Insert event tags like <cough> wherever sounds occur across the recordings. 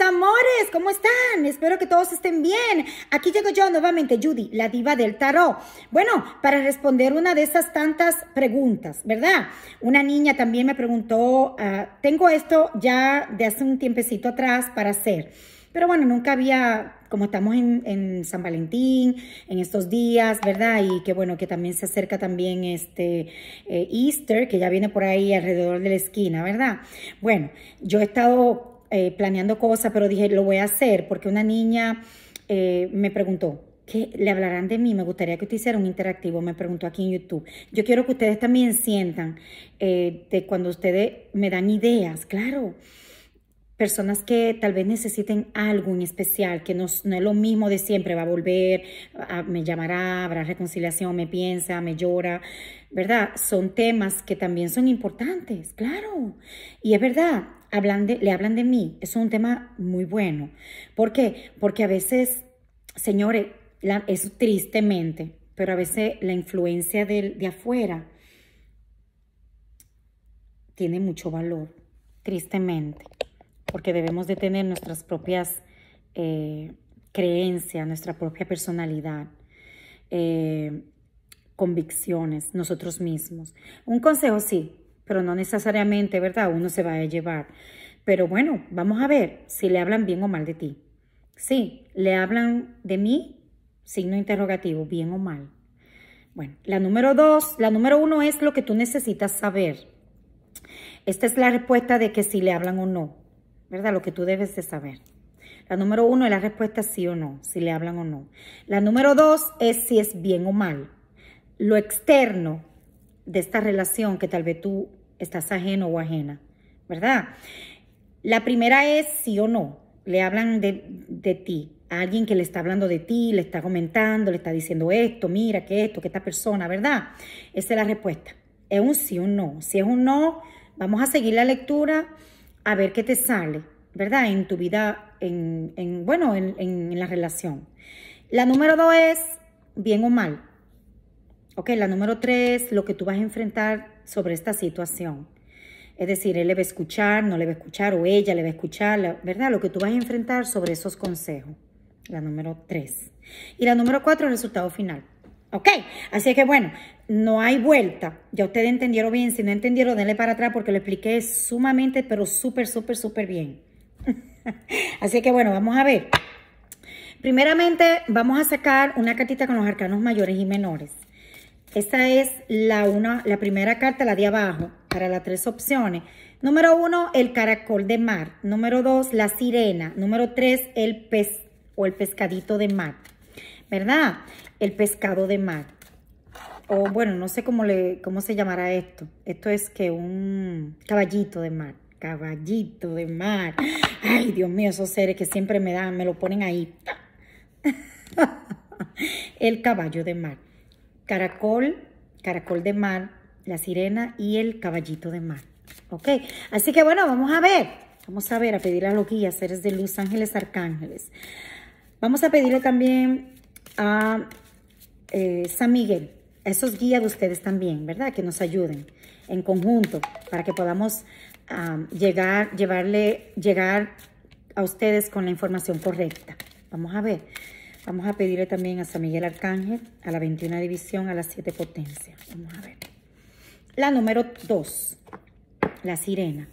amores, ¿cómo están? Espero que todos estén bien. Aquí llego yo nuevamente, Judy, la diva del tarot. Bueno, para responder una de esas tantas preguntas, ¿verdad? Una niña también me preguntó, ah, tengo esto ya de hace un tiempecito atrás para hacer, pero bueno, nunca había como estamos en, San Valentín, en estos días, ¿verdad? Y que bueno, que también se acerca también este eh, Easter, que ya viene por ahí alrededor de la esquina, ¿verdad? Bueno, yo he estado eh, planeando cosas, pero dije, lo voy a hacer porque una niña eh, me preguntó, ¿qué le hablarán de mí? Me gustaría que usted hiciera un interactivo, me preguntó aquí en YouTube. Yo quiero que ustedes también sientan eh, de cuando ustedes me dan ideas, claro personas que tal vez necesiten algo en especial, que no, es lo mismo de siempre, va a volver, ah, me llamará, habrá reconciliación, me piensa, me llora, ¿verdad? Son temas que también son importantes, claro. Y es verdad, le hablan de mí. es un tema muy bueno. ¿Por qué? Porque a veces, señores, es tristemente, pero a veces la influencia de, afuera tiene mucho valor, tristemente, porque debemos de tener nuestras propias eh, creencias, nuestra propia personalidad. Eh, convicciones, nosotros mismos. Un consejo sí, pero no necesariamente, ¿verdad? Uno se va a llevar. Pero bueno, vamos a ver si le hablan bien o mal de ti. Sí, le hablan de mí, signo interrogativo, bien o mal. Bueno, la número dos, la número uno es lo que tú necesitas saber. Esta es la respuesta de que si le hablan o no, ¿verdad? Lo que tú debes de saber. La número uno es la respuesta sí o no, si le hablan o no. La número dos es si es bien o mal. Lo externo, de esta relación que tal vez tú estás ajeno o ajena, ¿verdad? La primera es sí o no. Le hablan de, ti, a alguien que le está hablando de ti, le está comentando, le está diciendo esto, mira, que esto, que esta persona, ¿verdad? Esa es la respuesta. Es un sí o un no. Si es un no, vamos a seguir la lectura a ver qué te sale, ¿verdad? En tu vida, en, en bueno, en, la relación. La número dos es bien o mal. Ok, la número tres, lo que tú vas a enfrentar sobre esta situación. Es decir, él le va a escuchar, no le va a escuchar, o ella le va a escuchar, ¿verdad? Lo que tú vas a enfrentar sobre esos consejos. La número tres. Y la número cuatro, el resultado final. ¿Ok? Así que bueno, no hay vuelta. Ya ustedes entendieron bien. Si no entendieron, denle para atrás porque lo expliqué sumamente, pero súper, súper, súper bien. <laughs> Así que bueno, vamos a ver. Primeramente, vamos a sacar una cartita con los arcanos mayores y menores. Esta es la, una, la primera carta, la de abajo, para las tres opciones. Número uno, el caracol de mar. Número dos, la sirena. Número tres, el pez o el pescadito de mar. ¿Verdad? El pescado de mar. O bueno, no sé cómo, cómo se llamará esto. Esto es que un caballito de mar. Caballito de mar. Ay, Dios mío, esos seres que siempre me dan, me lo ponen ahí. <laughs> el caballo de mar caracol, caracol de mar, la sirena y el caballito de mar. ¿Ok? Así que bueno, vamos a ver. Vamos a ver, a pedir a los guías, seres de Los ángeles, arcángeles. Vamos a pedirle también a eh, San Miguel, a esos guías de ustedes también, ¿verdad? Que nos ayuden en conjunto para que podamos llegar, llevarle, llegar a ustedes con la información correcta. Vamos a ver. Vamos a pedirle también a San Miguel Arcángel, a la 21 División, a las 7 Potencias. Vamos a ver. La número 2, la sirena.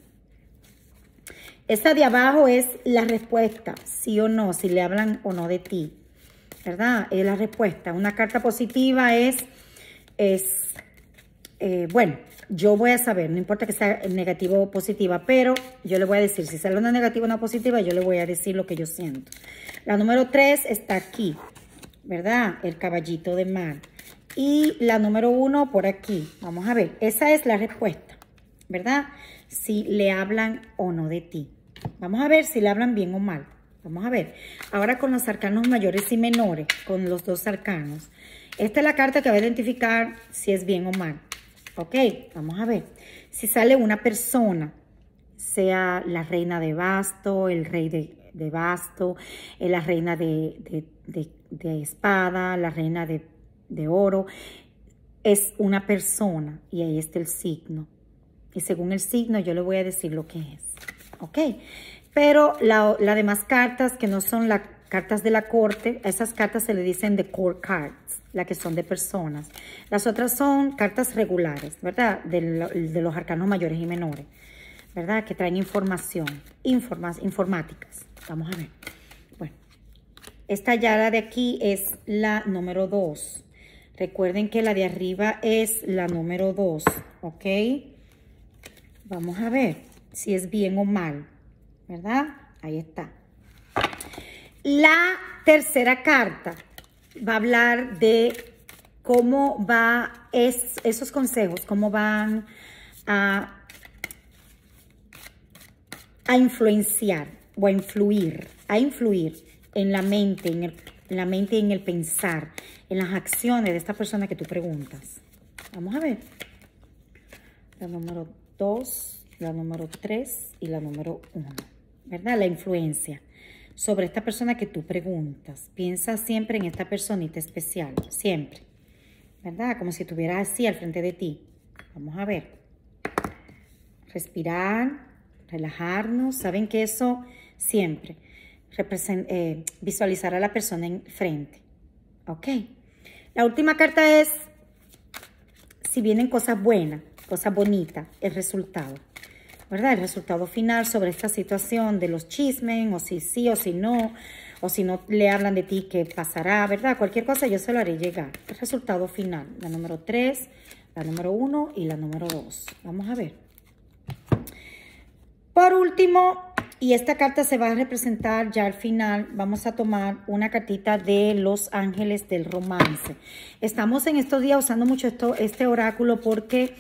Esta de abajo es la respuesta, sí o no, si le hablan o no de ti. ¿Verdad? Es la respuesta. Una carta positiva es, es eh, bueno, yo voy a saber, no importa que sea negativo o positiva, pero yo le voy a decir, si sale una negativa o una positiva, yo le voy a decir lo que yo siento. La número 3 está aquí, ¿verdad? El caballito de mar. Y la número 1 por aquí. Vamos a ver, esa es la respuesta, ¿verdad? Si le hablan o no de ti. Vamos a ver si le hablan bien o mal. Vamos a ver. Ahora con los arcanos mayores y menores, con los dos arcanos. Esta es la carta que va a identificar si es bien o mal. Ok, vamos a ver. Si sale una persona, sea la reina de basto, el rey de, basto, eh, la reina de, espada, la reina de oro, es una persona y ahí está el signo. Y según el signo yo le voy a decir lo que es. ¿Ok? Pero las demás cartas que no son las cartas de la corte, esas cartas se le dicen de court cards. La que son de personas. Las otras son cartas regulares, ¿verdad? De, los arcanos mayores y menores, ¿verdad? Que traen información, informas, informáticas. Vamos a ver. Bueno, esta llave de aquí es la número 2. Recuerden que la de arriba es la número 2, ¿ok? Vamos a ver si es bien o mal, ¿verdad? Ahí está. La tercera carta va a hablar de cómo va esos consejos, cómo van a, a influenciar o a influir, a influir en la mente, en, el, la mente en el pensar, en las acciones de esta persona que tú preguntas. Vamos a ver. La número dos, la número 3 y la número uno. ¿Verdad? La influencia sobre esta persona que tú preguntas. Piensa siempre en esta personita especial, siempre. ¿Verdad? Como si estuviera así al frente de ti. Vamos a ver. Respirar, relajarnos. Saben que eso siempre. Eh, visualizar a la persona en frente. ¿Ok? La última carta es si vienen cosas buenas, cosas bonitas, el resultado. ¿verdad? El resultado final sobre esta situación de los chismes, o si sí o si no, o si no le hablan de ti, qué pasará, ¿verdad? Cualquier cosa yo se lo haré llegar. El resultado final, la número 3, la número 1 y la número 2. Vamos a ver. Por último, y esta carta se va a representar ya al final. Vamos a tomar una cartita de los ángeles del romance. Estamos en estos días usando mucho esto, este oráculo porque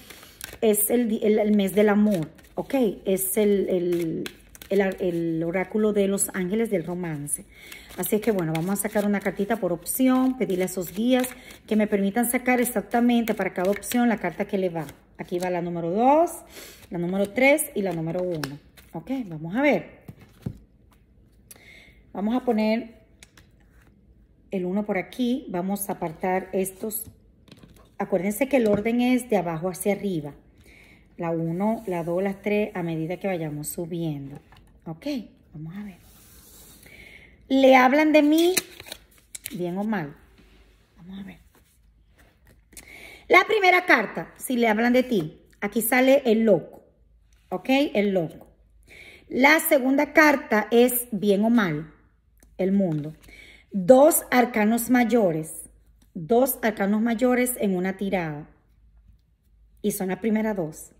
es el mes del amor. Ok, es el, oráculo de los ángeles del romance. Así es que bueno, vamos a sacar una cartita por opción, pedirle a esos guías que me permitan sacar exactamente para cada opción la carta que le va. Aquí va la número 2, la número 3 y la número 1. Ok, vamos a ver. Vamos a poner el 1 por aquí. Vamos a apartar estos. Acuérdense que el orden es de abajo hacia arriba la 1, la 2, las 3, a medida que vayamos subiendo. Ok, vamos a ver. ¿Le hablan de mí bien o mal? Vamos a ver. La primera carta, si le hablan de ti, aquí sale el loco, ¿ok? El loco. La segunda carta es bien o mal, el mundo. Dos arcanos mayores, dos arcanos mayores en una tirada. Y son las primeras dos.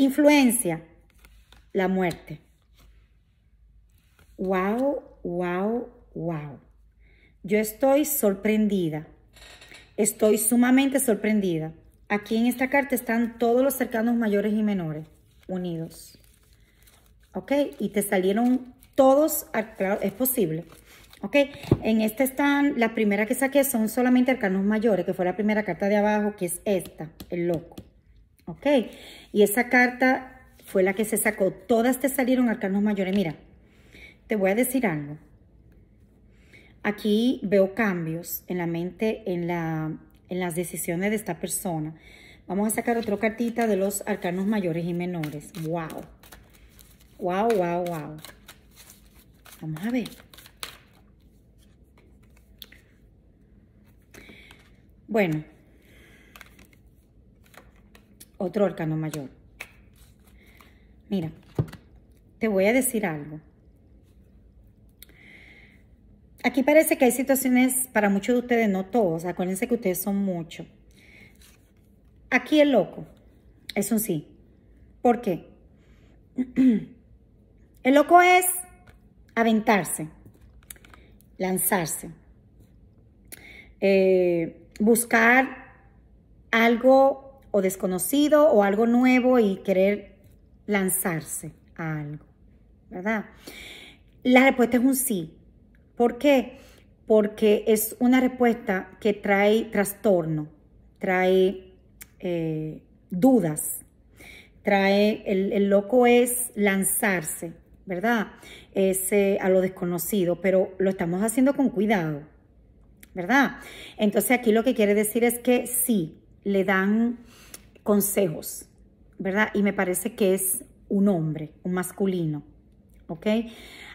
Influencia, la muerte. Wow, wow, wow. Yo estoy sorprendida. Estoy sumamente sorprendida. Aquí en esta carta están todos los cercanos mayores y menores unidos. ¿Ok? Y te salieron todos, ah, claro, es posible. ¿Ok? En esta están, la primera que saqué son solamente arcanos mayores, que fue la primera carta de abajo, que es esta, el loco. ¿Ok? Y esa carta fue la que se sacó. Todas te salieron arcanos mayores. Mira, te voy a decir algo. Aquí veo cambios en la mente, en, la, en las decisiones de esta persona. Vamos a sacar otra cartita de los arcanos mayores y menores. ¡Wow! ¡Wow, wow, wow! Vamos a ver. Bueno, otro órgano mayor. Mira, te voy a decir algo. Aquí parece que hay situaciones, para muchos de ustedes, no todos, acuérdense que ustedes son muchos. Aquí el loco es un sí. ¿Por qué? <clears throat> El loco es aventarse, lanzarse, eh, buscar algo o desconocido o algo nuevo y querer lanzarse a algo, ¿verdad? La respuesta es un sí. ¿Por qué? Porque es una respuesta que trae trastorno, trae eh, dudas, trae, el, loco es lanzarse, ¿verdad? ese a lo desconocido, pero lo estamos haciendo con cuidado, ¿verdad? Entonces aquí lo que quiere decir es que sí, le dan consejos, ¿verdad? Y me parece que es un hombre, un masculino, ¿ok?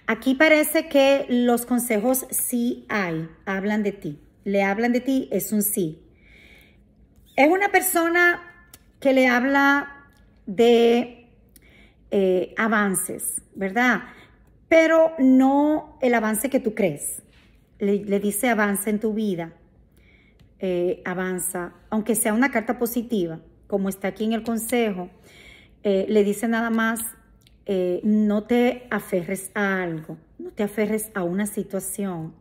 Aquí parece que los consejos sí hay, hablan de ti, le hablan de ti, es un sí. Es una persona que le habla de eh, avances, ¿verdad? Pero no el avance que tú crees. Le, dice avanza en tu vida, eh, avanza, aunque sea una carta positiva como está aquí en el consejo, eh, le dice nada más, eh, no te aferres a algo, no te aferres a una situación,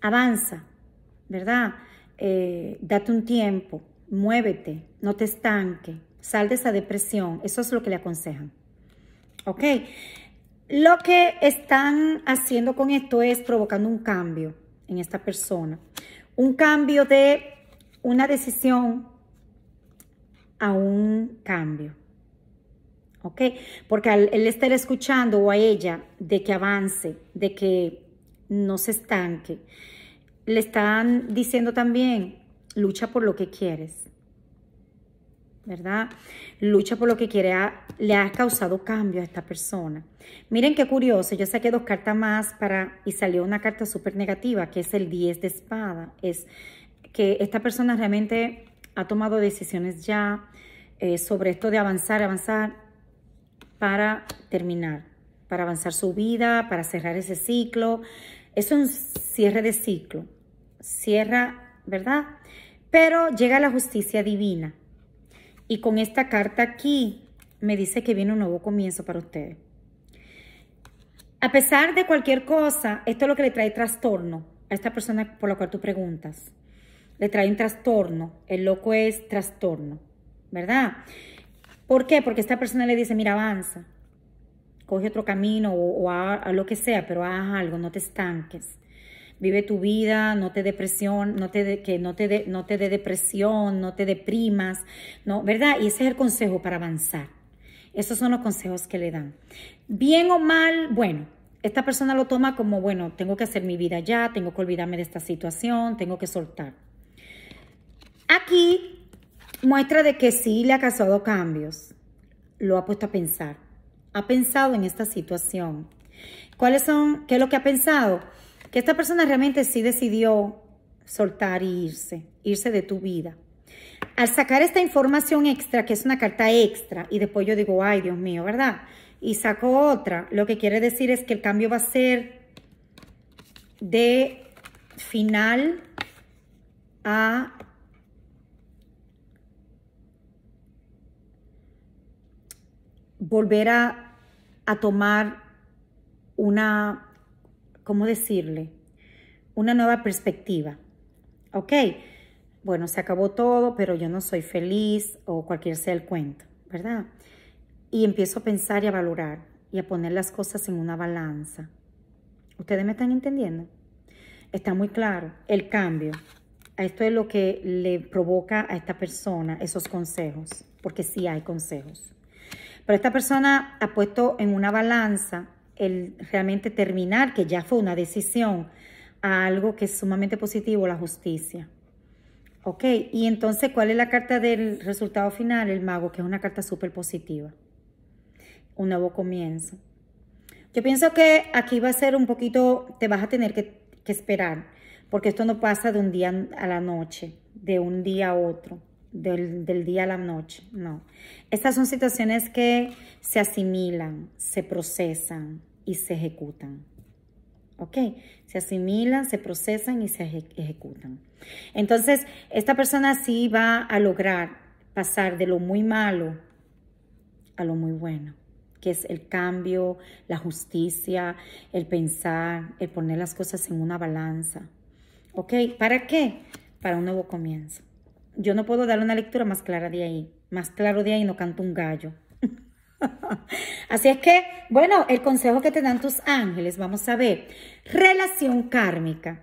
avanza, ¿verdad? Eh, date un tiempo, muévete, no te estanque, sal de esa depresión, eso es lo que le aconsejan. ¿Ok? Lo que están haciendo con esto es provocando un cambio en esta persona, un cambio de una decisión a un cambio. ¿Ok? Porque al él estar escuchando o a ella de que avance, de que no se estanque, le están diciendo también, lucha por lo que quieres. ¿Verdad? Lucha por lo que quiere, le ha causado cambio a esta persona. Miren qué curioso, yo saqué dos cartas más para y salió una carta súper negativa, que es el 10 de espada. Es que esta persona realmente ha tomado decisiones ya eh, sobre esto de avanzar, avanzar para terminar, para avanzar su vida, para cerrar ese ciclo. es un cierre de ciclo, cierra, ¿verdad? Pero llega la justicia divina. Y con esta carta aquí me dice que viene un nuevo comienzo para ustedes. A pesar de cualquier cosa, esto es lo que le trae trastorno a esta persona por la cual tú preguntas le trae un trastorno. El loco es trastorno, ¿verdad? ¿Por qué? Porque esta persona le dice, mira, avanza, coge otro camino o, a, lo que sea, pero haz algo, no te estanques vive tu vida, no te depresión, no te que no te de, no te dé de depresión, no te deprimas, no, ¿verdad? Y ese es el consejo para avanzar. Esos son los consejos que le dan. Bien o mal, bueno, esta persona lo toma como, bueno, tengo que hacer mi vida ya, tengo que olvidarme de esta situación, tengo que soltar. Aquí muestra de que sí le ha causado cambios. Lo ha puesto a pensar. Ha pensado en esta situación. ¿Cuáles son? ¿Qué es lo que ha pensado? Que esta persona realmente sí decidió soltar e irse, irse de tu vida. Al sacar esta información extra, que es una carta extra, y después yo digo, ay, Dios mío, ¿verdad? Y saco otra, lo que quiere decir es que el cambio va a ser de final a volver a, tomar una, ¿cómo decirle? Una nueva perspectiva. Ok, bueno, se acabó todo, pero yo no soy feliz o cualquier sea el cuento, ¿verdad? Y empiezo a pensar y a valorar y a poner las cosas en una balanza. ¿Ustedes me están entendiendo? Está muy claro el cambio. Esto es lo que le provoca a esta persona esos consejos, porque sí hay consejos. Pero esta persona ha puesto en una balanza el realmente terminar, que ya fue una decisión, a algo que es sumamente positivo, la justicia. Ok, y entonces, ¿cuál es la carta del resultado final? El mago, que es una carta súper positiva. Un nuevo comienzo. Yo pienso que aquí va a ser un poquito, te vas a tener que, que esperar, porque esto no pasa de un día a la noche, de un día a otro del, día a la noche, no. Estas son situaciones que se asimilan, se procesan y se ejecutan. ¿Ok? Se asimilan, se procesan y se ejecutan. Entonces, esta persona sí va a lograr pasar de lo muy malo a lo muy bueno, que es el cambio, la justicia, el pensar, el poner las cosas en una balanza. ¿Ok? ¿Para qué? Para un nuevo comienzo yo no puedo dar una lectura más clara de ahí. Más claro de ahí no canto un gallo. <laughs> Así es que, bueno, el consejo que te dan tus ángeles, vamos a ver. Relación kármica.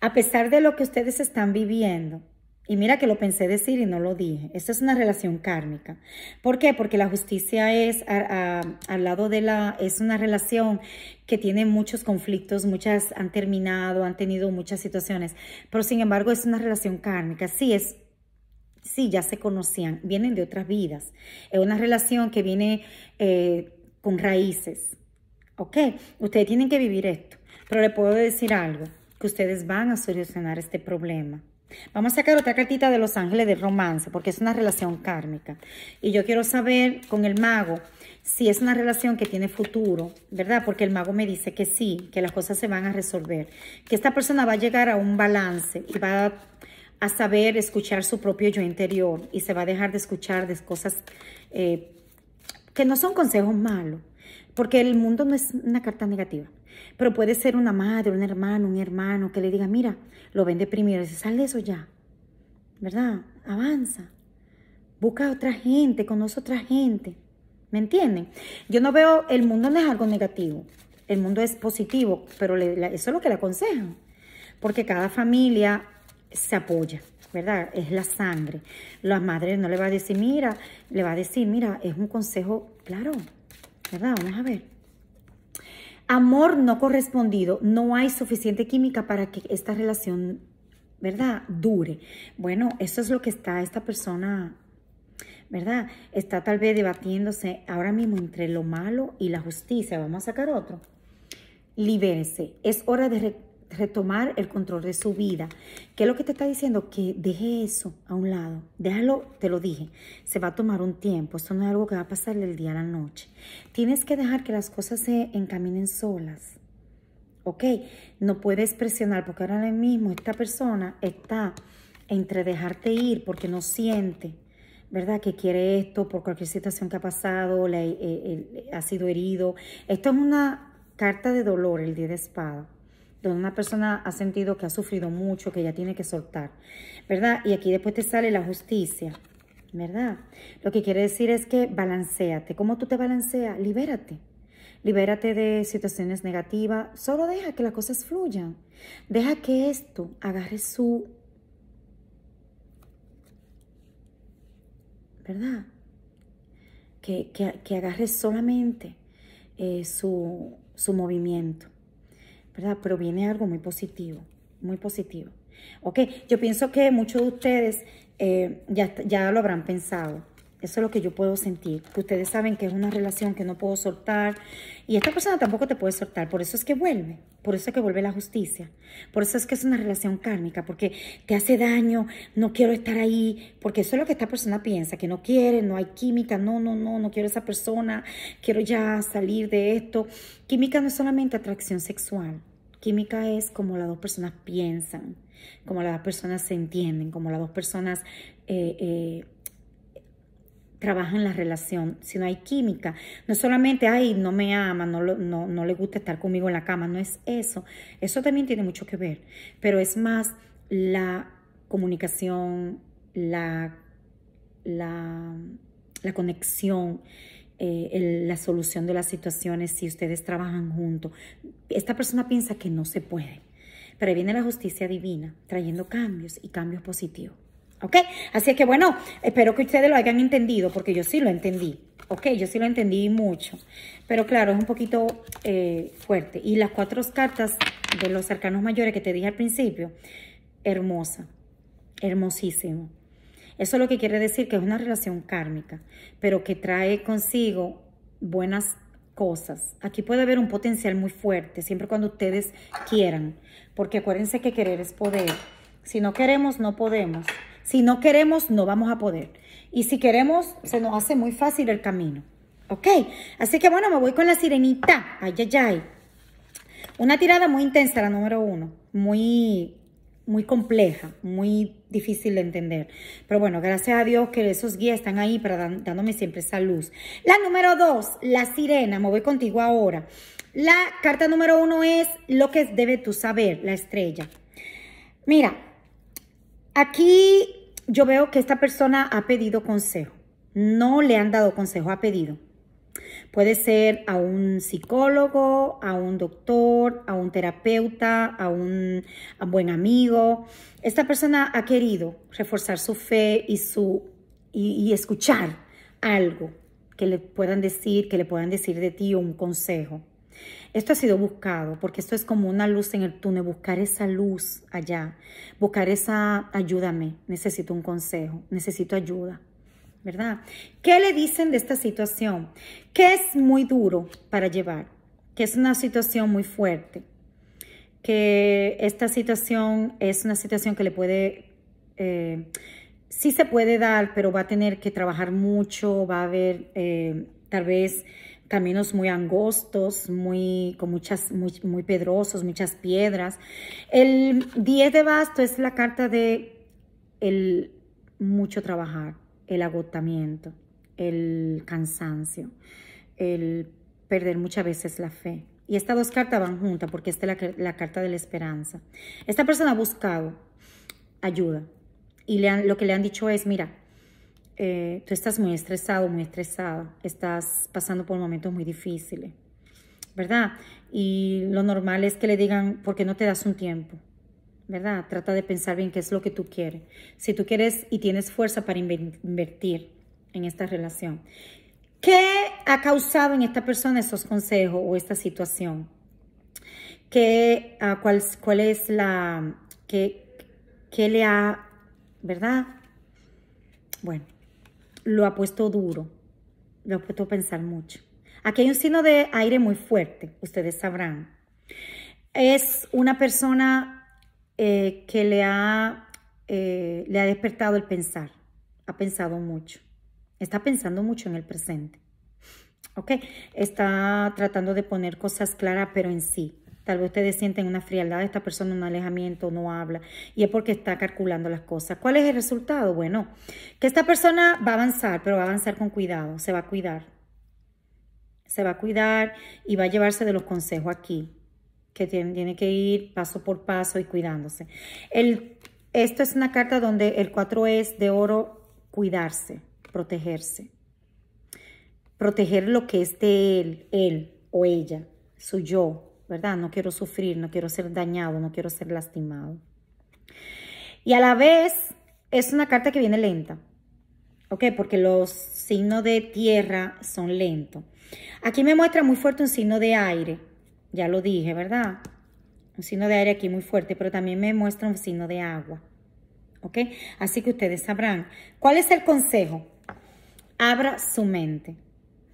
A pesar de lo que ustedes están viviendo, y mira que lo pensé decir y no lo dije. Esto es una relación kármica. ¿Por qué? Porque la justicia es al lado de la, es una relación que tiene muchos conflictos, muchas han terminado, han tenido muchas situaciones, pero sin embargo es una relación kármica. Sí, es sí, ya se conocían, vienen de otras vidas. Es una relación que viene eh, con raíces. ¿Ok? Ustedes tienen que vivir esto. Pero le puedo decir algo, que ustedes van a solucionar este problema. Vamos a sacar otra cartita de los ángeles de romance, porque es una relación kármica. Y yo quiero saber con el mago si es una relación que tiene futuro, ¿verdad? Porque el mago me dice que sí, que las cosas se van a resolver, que esta persona va a llegar a un balance y va a, saber escuchar su propio yo interior y se va a dejar de escuchar de cosas eh, que no son consejos malos, porque el mundo no es una carta negativa. Pero puede ser una madre, un hermano, un hermano que le diga, mira, lo ven deprimido, dice, sal de eso ya, ¿verdad? Avanza, busca a otra gente, conoce a otra gente, ¿me entienden? Yo no veo, el mundo no es algo negativo, el mundo es positivo, pero eso es lo que le aconsejan, porque cada familia se apoya. ¿verdad? Es la sangre. La madre no le va a decir, mira, le va a decir, mira, es un consejo, claro, ¿verdad? Vamos a ver amor no correspondido, no hay suficiente química para que esta relación, ¿verdad?, dure. Bueno, eso es lo que está esta persona, ¿verdad? Está tal vez debatiéndose ahora mismo entre lo malo y la justicia. Vamos a sacar otro. Libérese. Es hora de retomar el control de su vida. ¿Qué es lo que te está diciendo? Que deje eso a un lado, déjalo, te lo dije, se va a tomar un tiempo, esto no es algo que va a pasar del día a la noche. Tienes que dejar que las cosas se encaminen solas. ¿ok? No puedes presionar porque ahora mismo esta persona está entre dejarte ir porque no siente, ¿verdad? Que quiere esto por cualquier situación que ha pasado, le, eh, eh, ha sido herido. Esto es una carta de dolor, el Día de espada donde una persona ha sentido que ha sufrido mucho, que ya tiene que soltar, ¿verdad? Y aquí después te sale la justicia, ¿verdad? Lo que quiere decir es que balanceate. ¿Cómo tú te balanceas? Libérate. Libérate de situaciones negativas. Solo deja que las cosas fluyan. Deja que esto agarre su... ¿Verdad? Que, agarre solamente eh, su, su movimiento. ¿verdad? Pero viene algo muy positivo, muy positivo. Ok, yo pienso que muchos de ustedes eh, ya lo habrán pensado. Eso es lo que yo puedo sentir. ustedes saben que es una relación que no puedo soltar. Y esta persona tampoco te puede soltar. Por eso es que vuelve. Por eso es que vuelve la justicia. Por eso es que es una relación kármica. Porque te hace daño. No quiero estar ahí. Porque eso es lo que esta persona piensa. Que no quiere. No hay química. No, no, no. No quiero esa persona. Quiero ya salir de esto. Química no es solamente atracción sexual. Química es como las dos personas piensan. Como las dos personas se entienden. Como las dos personas... Eh, eh, trabaja en la relación, si no hay química. No solamente, ay, no me ama, no, no, no le gusta estar conmigo en la cama, no es eso. Eso también tiene mucho que ver, pero es más la comunicación, la, la, conexión. Eh, la solución de las situaciones si ustedes trabajan juntos. Esta persona piensa que no se puede, pero viene la justicia divina trayendo cambios y cambios positivos. Así es que bueno, espero que ustedes lo hayan entendido, porque yo sí lo entendí. Ok, yo sí lo entendí mucho. Pero claro, es un poquito eh, fuerte. Y las cuatro cartas de los cercanos mayores que te dije al principio, hermosa, hermosísimo. Eso es lo que quiere decir que es una relación kármica, pero que trae consigo buenas cosas. Aquí puede haber un potencial muy fuerte, siempre cuando ustedes quieran, porque acuérdense que querer es poder. Si no queremos, no podemos. Si no queremos, no vamos a poder. Y si queremos, se nos hace muy fácil el camino. ¿Ok? Así que bueno, me voy con la sirenita. Ay, ay, ay. Una tirada muy intensa, la número uno. Muy, muy compleja, muy difícil de entender. Pero bueno, gracias a Dios que esos guías están ahí para dándome siempre esa luz. La número dos, la sirena. Me voy contigo ahora. La carta número uno es lo que debe tú saber, la estrella. Mira, Aquí yo veo que esta persona ha pedido consejo. No le han dado consejo, ha pedido. Puede ser a un psicólogo, a un doctor, a un terapeuta, a un, buen amigo. Esta persona ha querido reforzar su fe y, su, escuchar algo que le puedan decir, que le puedan decir de ti un consejo. Esto ha sido buscado, porque esto es como una luz en el túnel, buscar esa luz allá, buscar esa ayúdame, necesito un consejo, necesito ayuda, ¿verdad? ¿Qué le dicen de esta situación? Que es muy duro para llevar, que es una situación muy fuerte, que esta situación es una situación que le puede... Eh, sí se puede dar, pero va a tener que trabajar mucho, va a haber eh, tal vez caminos muy angostos, muy, con muchas, muy, muy pedrosos, muchas piedras. El 10 de basto es la carta de el mucho trabajar, el agotamiento, el cansancio, el perder muchas veces la fe. Y estas dos cartas van juntas porque esta es la, carta de la esperanza. Esta persona ha buscado ayuda y lo que le han dicho es, mira, eh, tú estás muy estresado, muy estresado, estás pasando por momentos muy difíciles, ¿verdad? Y lo normal es que le digan, ¿por qué no te das un tiempo? ¿Verdad? Trata de pensar bien qué es lo que tú quieres. Si tú quieres y tienes fuerza para invertir en esta relación. ¿Qué ha causado en esta persona esos consejos o esta situación? ¿Qué, ah, cuál, cuál, es la... qué, qué le ha... ¿Verdad? Bueno, lo ha puesto duro, lo ha puesto a pensar mucho. Aquí hay un signo de aire muy fuerte, ustedes sabrán. Es una persona eh, que le ha, eh, le ha despertado el pensar, ha pensado mucho, está pensando mucho en el presente. ¿Ok? Está tratando de poner cosas claras, pero en sí. Tal vez ustedes sienten una frialdad, de esta persona un alejamiento, no habla, y es porque está calculando las cosas. ¿Cuál es el resultado? Bueno, que esta persona va a avanzar, pero va a avanzar con cuidado, se va a cuidar. Se va a cuidar y va a llevarse de los consejos aquí, que tiene, que ir paso por paso y cuidándose. El, esto es una carta donde el 4 es de oro, cuidarse, protegerse. Proteger lo que es de él, él o ella, su yo, ¿verdad? No quiero sufrir, no quiero ser dañado, no quiero ser lastimado. Y a la vez es una carta que viene lenta, ¿ok? Porque los signos de tierra son lentos. Aquí me muestra muy fuerte un signo de aire, ya lo dije, ¿verdad? Un signo de aire aquí muy fuerte, pero también me muestra un signo de agua, ¿ok? Así que ustedes sabrán. ¿Cuál es el consejo? Abra su mente,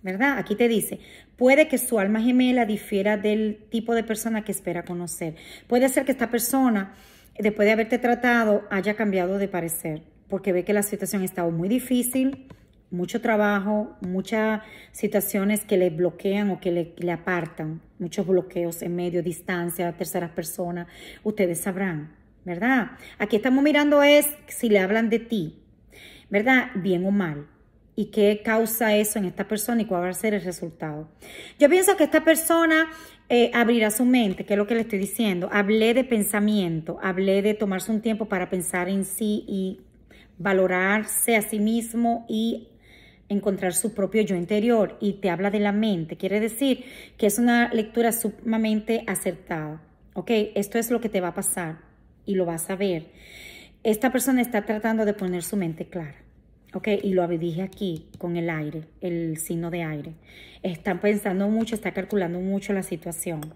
¿verdad? Aquí te dice, Puede que su alma gemela difiera del tipo de persona que espera conocer. Puede ser que esta persona, después de haberte tratado, haya cambiado de parecer, porque ve que la situación ha estado muy difícil, mucho trabajo, muchas situaciones que le bloquean o que le, apartan, muchos bloqueos en medio, distancia, terceras personas, ustedes sabrán, ¿verdad? Aquí estamos mirando es si le hablan de ti, ¿verdad? Bien o mal y qué causa eso en esta persona y cuál va a ser el resultado. Yo pienso que esta persona eh, abrirá su mente, que es lo que le estoy diciendo. Hablé de pensamiento, hablé de tomarse un tiempo para pensar en sí y valorarse a sí mismo y encontrar su propio yo interior y te habla de la mente. Quiere decir que es una lectura sumamente acertada. ¿Ok? Esto es lo que te va a pasar y lo vas a ver. Esta persona está tratando de poner su mente clara. ¿ok? Y lo dije aquí con el aire, el signo de aire. Están pensando mucho, está calculando mucho la situación.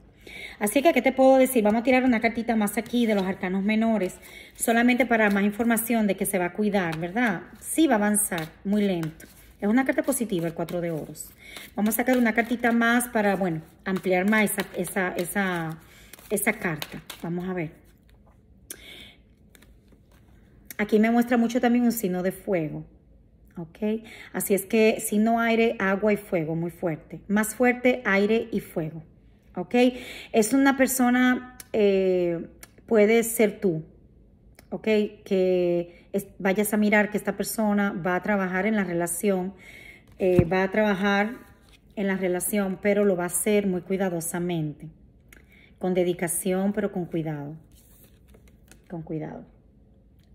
Así que, ¿qué te puedo decir? Vamos a tirar una cartita más aquí de los arcanos menores, solamente para más información de que se va a cuidar, ¿verdad? Sí va a avanzar, muy lento. Es una carta positiva el 4 de oros. Vamos a sacar una cartita más para, bueno, ampliar más esa carta. Vamos a ver. Aquí me muestra mucho también un signo de fuego. ¿ok? Así es que si no aire, agua y fuego, muy fuerte. Más fuerte, aire y fuego, ¿ok? Es una persona, eh, puede ser tú, ¿ok? Que vayas a mirar que esta persona va a trabajar en la relación, eh, va a trabajar en la relación, pero lo va a hacer muy cuidadosamente, con dedicación, pero con cuidado, con cuidado.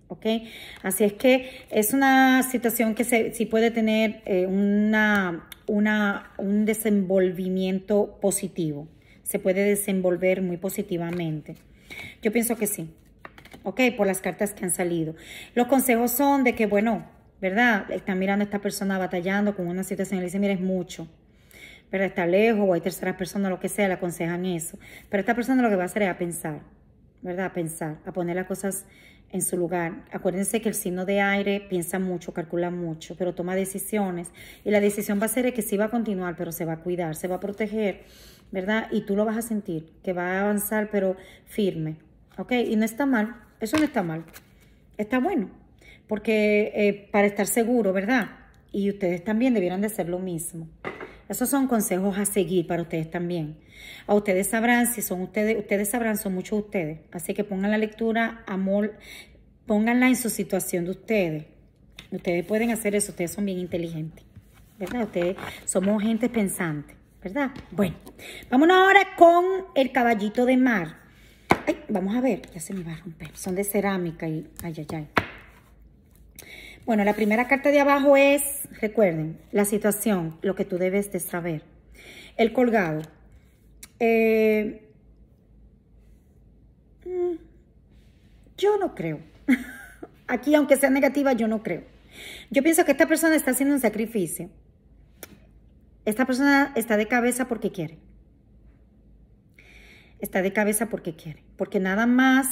¿ok? Así es que es una situación que se, sí puede tener eh, una, un desenvolvimiento positivo. Se puede desenvolver muy positivamente. Yo pienso que sí, ¿ok? Por las cartas que han salido. Los consejos son de que, bueno, ¿verdad? Están mirando a esta persona batallando con una situación y le dicen, mira, es mucho. Pero está lejos o hay terceras personas, lo que sea, le aconsejan eso. Pero esta persona lo que va a hacer es a pensar, ¿verdad? A pensar, a poner las cosas en su lugar. Acuérdense que el signo de aire piensa mucho, calcula mucho, pero toma decisiones. Y la decisión va a ser que sí va a continuar, pero se va a cuidar, se va a proteger, ¿verdad? Y tú lo vas a sentir, que va a avanzar, pero firme. ¿Ok? Y no está mal, eso no está mal. Está bueno, porque eh, para estar seguro, ¿verdad? Y ustedes también debieran de hacer lo mismo. Esos son consejos a seguir para ustedes también. A ustedes sabrán, si son ustedes, ustedes sabrán, son muchos ustedes. Así que pongan la lectura, amor, pónganla en su situación de ustedes. Ustedes pueden hacer eso, ustedes son bien inteligentes, ¿verdad? Ustedes somos gente pensante, ¿verdad? Bueno, vámonos ahora con el caballito de mar. Ay, vamos a ver, ya se me va a romper. Son de cerámica y ay, ay, ay. Bueno, la primera carta de abajo es, recuerden, la situación, lo que tú debes de saber. El colgado. Eh, mm, yo no creo. <laughs> Aquí, aunque sea negativa, yo no creo. Yo pienso que esta persona está haciendo un sacrificio. Esta persona está de cabeza porque quiere. Está de cabeza porque quiere. Porque nada más,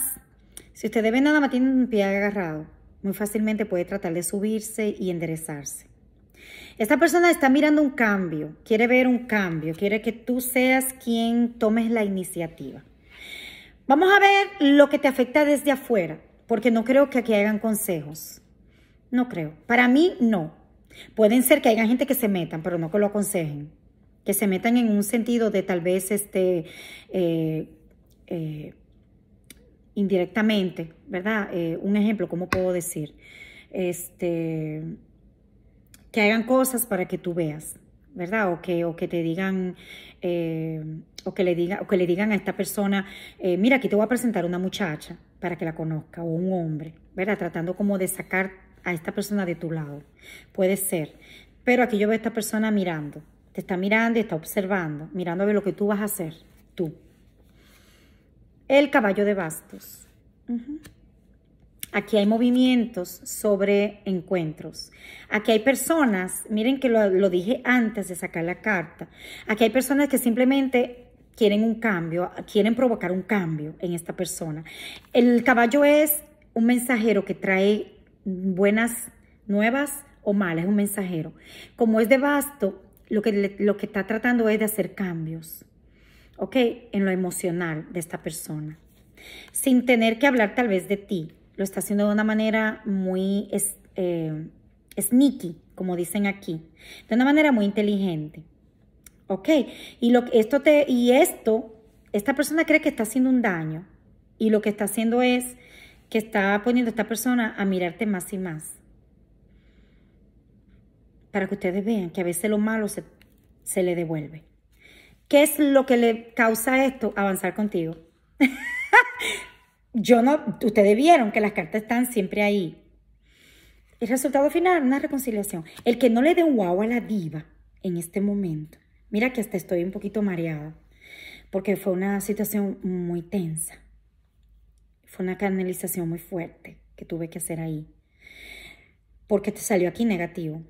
si usted debe nada más, tiene un pie agarrado muy fácilmente puede tratar de subirse y enderezarse. Esta persona está mirando un cambio, quiere ver un cambio, quiere que tú seas quien tomes la iniciativa. Vamos a ver lo que te afecta desde afuera, porque no creo que aquí hagan consejos. No creo. Para mí, no. Pueden ser que haya gente que se metan, pero no que lo aconsejen. Que se metan en un sentido de tal vez este, eh, eh, indirectamente, ¿verdad? Eh, un ejemplo, ¿cómo puedo decir? Este, que hagan cosas para que tú veas, ¿verdad? O que, o que te digan, eh, o, que le o que le digan a esta persona, eh, mira, aquí te voy a presentar una muchacha para que la conozca, o un hombre, ¿verdad? Tratando como de sacar a esta persona de tu lado. Puede ser. Pero aquí yo veo a esta persona mirando, te está mirando y está observando, mirando a ver lo que tú vas a hacer, tú el caballo de bastos. Aquí hay movimientos sobre encuentros. Aquí hay personas, miren que lo, dije antes de sacar la carta, aquí hay personas que simplemente quieren un cambio, quieren provocar un cambio en esta persona. El caballo es un mensajero que trae buenas nuevas o malas, es un mensajero. Como es de basto, lo que, lo que está tratando es de hacer cambios. ¿ok? En lo emocional de esta persona. Sin tener que hablar tal vez de ti. Lo está haciendo de una manera muy eh, sneaky, como dicen aquí. De una manera muy inteligente. ¿Ok? Y, lo, esto te, y esto, esta persona cree que está haciendo un daño. Y lo que está haciendo es que está poniendo a esta persona a mirarte más y más. Para que ustedes vean que a veces lo malo se, se le devuelve. ¿Qué es lo que le causa esto? Avanzar contigo. <laughs> Yo no, ustedes vieron que las cartas están siempre ahí. El resultado final, una reconciliación. El que no le dé un wow a la diva en este momento. Mira que hasta estoy un poquito mareada, porque fue una situación muy tensa. Fue una canalización muy fuerte que tuve que hacer ahí, porque te salió aquí negativo.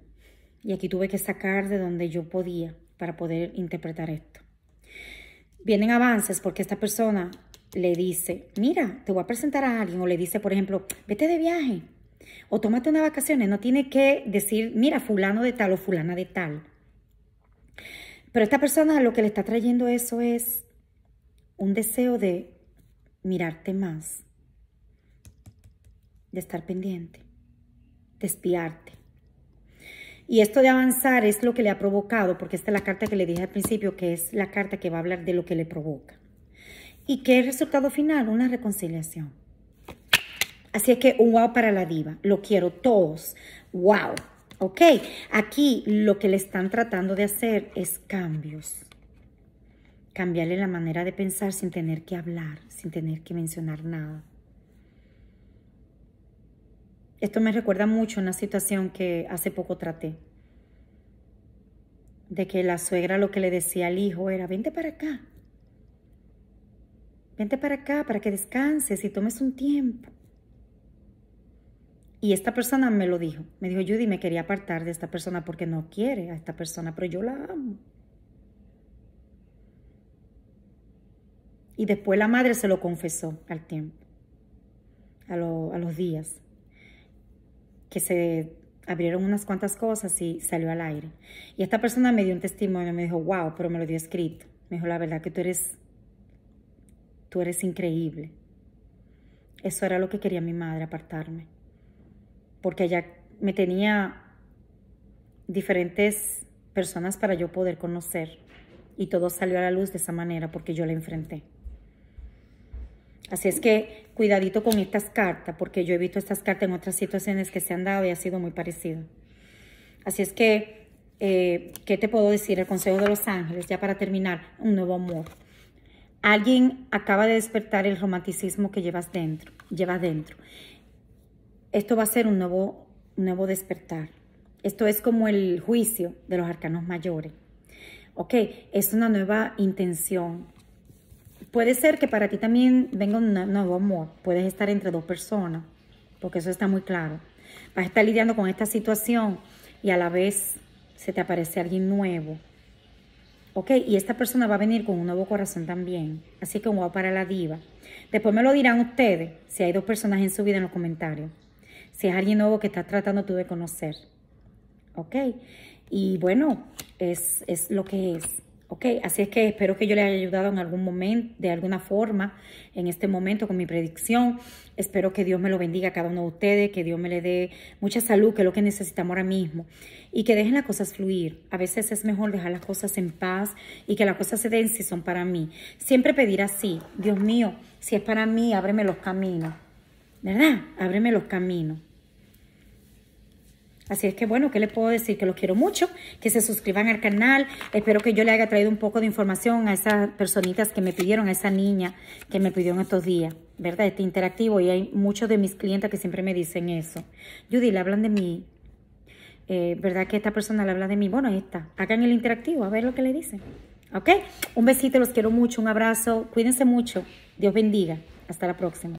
Y aquí tuve que sacar de donde yo podía para poder interpretar esto vienen avances porque esta persona le dice, mira, te voy a presentar a alguien, o le dice, por ejemplo, vete de viaje, o tómate unas vacaciones, no tiene que decir, mira, fulano de tal o fulana de tal. Pero esta persona lo que le está trayendo eso es un deseo de mirarte más, de estar pendiente, de espiarte, y esto de avanzar es lo que le ha provocado, porque esta es la carta que le dije al principio, que es la carta que va a hablar de lo que le provoca. ¿Y qué es el resultado final? Una reconciliación. Así es que un wow para la diva. Lo quiero todos. Wow. Ok. Aquí lo que le están tratando de hacer es cambios. Cambiarle la manera de pensar sin tener que hablar, sin tener que mencionar nada. Esto me recuerda mucho una situación que hace poco traté, de que la suegra lo que le decía al hijo era, vente para acá, vente para acá para que descanses y tomes un tiempo. Y esta persona me lo dijo, me dijo, Judy, me quería apartar de esta persona porque no quiere a esta persona, pero yo la amo. Y después la madre se lo confesó al tiempo, a, a los días que se abrieron unas cuantas cosas y salió al aire. Y esta persona me dio un testimonio, me dijo, wow, pero me lo dio escrito. Me dijo, la verdad que tú eres, tú eres increíble. Eso era lo que quería mi madre, apartarme. Porque ella me tenía diferentes personas para yo poder conocer. Y todo salió a la luz de esa manera porque yo la enfrenté. Así es que cuidadito con estas cartas, porque yo he visto estas cartas en otras situaciones que se han dado y ha sido muy parecido. Así es que, eh, ¿qué te puedo decir? El consejo de los ángeles, ya para terminar, un nuevo amor. Alguien acaba de despertar el romanticismo que llevas dentro, llevas dentro. Esto va a ser un nuevo, un nuevo despertar. Esto es como el juicio de los arcanos mayores. Ok, es una nueva intención, puede ser que para ti también venga un nuevo amor. Puedes estar entre dos personas, porque eso está muy claro. Vas a estar lidiando con esta situación y a la vez se te aparece alguien nuevo. ¿Ok? Y esta persona va a venir con un nuevo corazón también. Así que un wow para la diva. Después me lo dirán ustedes, si hay dos personas en su vida en los comentarios. Si es alguien nuevo que estás tratando tú de conocer. ¿Ok? Y bueno, es lo que es. ¿Ok? Así es que espero que yo le haya ayudado en algún momento, de alguna forma, en este momento con mi predicción. Espero que Dios me lo bendiga a cada uno de ustedes, que Dios me le dé mucha salud, que es lo que necesitamos ahora mismo. Y que dejen las cosas fluir. A veces es mejor dejar las cosas en paz y que las cosas se den si son para mí. Siempre pedir así, Dios mío, si es para mí, ábreme los caminos. ¿Verdad? Ábreme los caminos. Así es que bueno, ¿qué les puedo decir? Que los quiero mucho, que se suscriban al canal. Espero que yo le haya traído un poco de información a esas personitas que me pidieron, a esa niña que me pidieron en estos días, ¿verdad? Este interactivo y hay muchos de mis clientes que siempre me dicen eso. Judy, le hablan de mí, eh, ¿verdad? Que esta persona le habla de mí. Bueno, ahí está. Hagan el interactivo, a ver lo que le dicen. ¿Ok? Un besito, los quiero mucho, un abrazo. Cuídense mucho. Dios bendiga. Hasta la próxima.